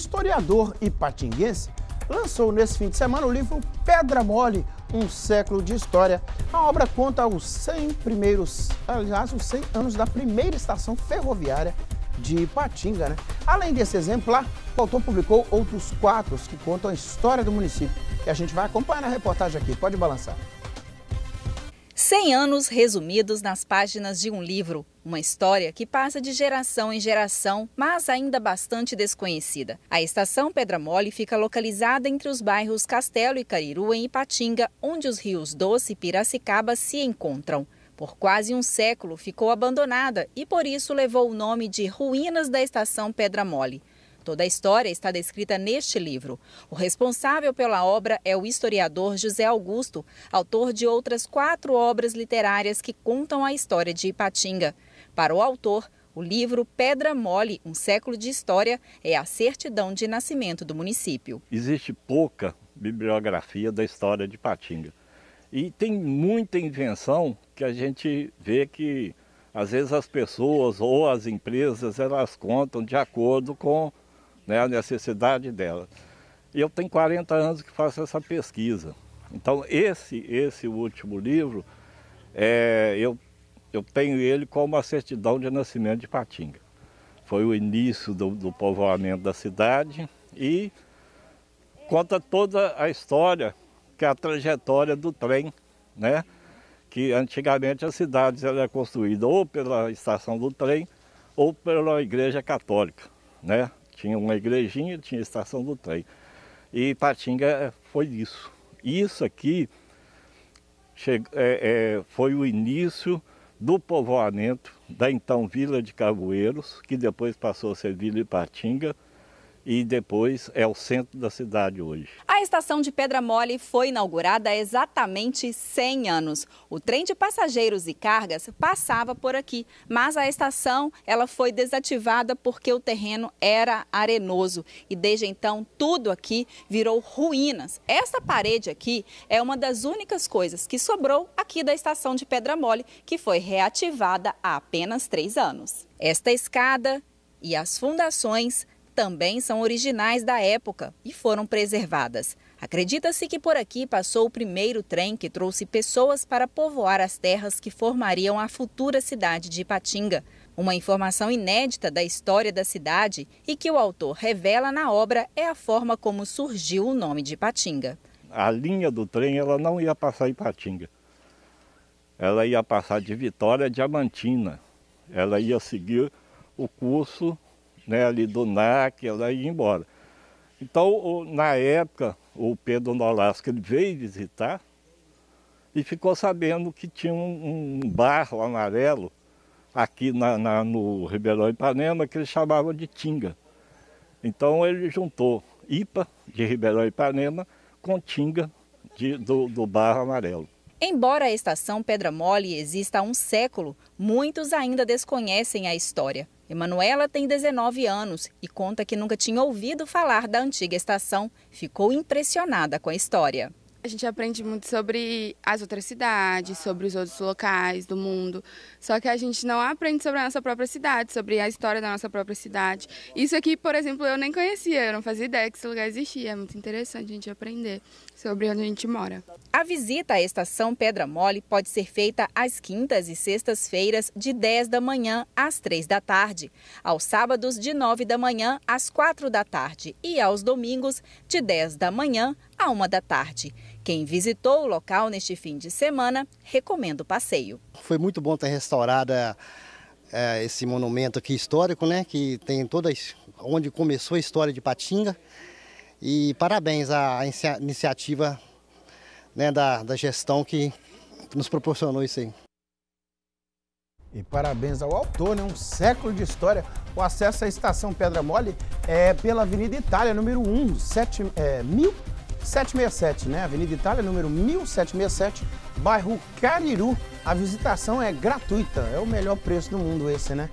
historiador ipatinguense, lançou nesse fim de semana o livro Pedra Mole, um século de história. A obra conta os 100 primeiros, aliás, os 100 anos da primeira estação ferroviária de Ipatinga, né? Além desse exemplar, o autor publicou outros quatro que contam a história do município. E a gente vai acompanhar na reportagem aqui. Pode balançar. 100 anos resumidos nas páginas de um livro, uma história que passa de geração em geração, mas ainda bastante desconhecida. A estação Pedra Mole fica localizada entre os bairros Castelo e Cariru, em Ipatinga, onde os rios Doce e Piracicaba se encontram. Por quase um século ficou abandonada e por isso levou o nome de Ruínas da Estação Pedra Mole. Toda a história está descrita neste livro. O responsável pela obra é o historiador José Augusto, autor de outras quatro obras literárias que contam a história de Ipatinga. Para o autor, o livro Pedra Mole, um século de história, é a certidão de nascimento do município. Existe pouca bibliografia da história de Ipatinga E tem muita invenção que a gente vê que às vezes as pessoas ou as empresas elas contam de acordo com né, a necessidade dela. E eu tenho 40 anos que faço essa pesquisa. Então esse, esse último livro, é, eu, eu tenho ele como a certidão de nascimento de Patinga. Foi o início do, do povoamento da cidade e conta toda a história, que é a trajetória do trem, né? que antigamente as cidades eram é construídas ou pela estação do trem ou pela igreja católica, né? Tinha uma igrejinha, tinha estação do trem. E Patinga eh, foi isso. Isso aqui é, é, foi o início do povoamento da então Vila de Caboeiros, que depois passou a ser Vila Ipatinga, e depois é o centro da cidade hoje. A estação de Pedra Mole foi inaugurada há exatamente 100 anos. O trem de passageiros e cargas passava por aqui, mas a estação ela foi desativada porque o terreno era arenoso e desde então tudo aqui virou ruínas. Essa parede aqui é uma das únicas coisas que sobrou aqui da estação de Pedra Mole, que foi reativada há apenas três anos. Esta escada e as fundações também são originais da época e foram preservadas. Acredita-se que por aqui passou o primeiro trem que trouxe pessoas para povoar as terras que formariam a futura cidade de Ipatinga. Uma informação inédita da história da cidade e que o autor revela na obra é a forma como surgiu o nome de Ipatinga. A linha do trem ela não ia passar em Ipatinga. Ela ia passar de Vitória a Diamantina. Ela ia seguir o curso né, ali do NAC, ela ia embora. Então, na época, o Pedro Nolasco ele veio visitar e ficou sabendo que tinha um, um barro amarelo aqui na, na, no Ribeirão Ipanema que ele chamava de Tinga. Então ele juntou IPA de Ribeirão Ipanema com Tinga de, do, do Barro Amarelo. Embora a estação Pedra Mole exista há um século, muitos ainda desconhecem a história. Emanuela tem 19 anos e conta que nunca tinha ouvido falar da antiga estação. Ficou impressionada com a história. A gente aprende muito sobre as outras cidades, sobre os outros locais do mundo. Só que a gente não aprende sobre a nossa própria cidade, sobre a história da nossa própria cidade. Isso aqui, por exemplo, eu nem conhecia, eu não fazia ideia que esse lugar existia. É muito interessante a gente aprender sobre onde a gente mora. A visita à estação Pedra Mole pode ser feita às quintas e sextas-feiras, de 10 da manhã às 3 da tarde, aos sábados, de 9 da manhã às 4 da tarde e aos domingos, de 10 da manhã à uma da tarde. Quem visitou o local neste fim de semana recomenda o passeio. Foi muito bom ter restaurada é, eh, eh, esse monumento aqui histórico, né? Que tem todas onde começou a história de Patinga. E parabéns à iniciativa né, da, da gestão que nos proporcionou isso aí. E parabéns ao autor, né? um século de história. O acesso à estação Pedra Mole é pela Avenida Itália, número 1, 7, é, 1000. 767, né? Avenida Itália, número 1767, bairro Cariru. A visitação é gratuita, é o melhor preço do mundo esse, né?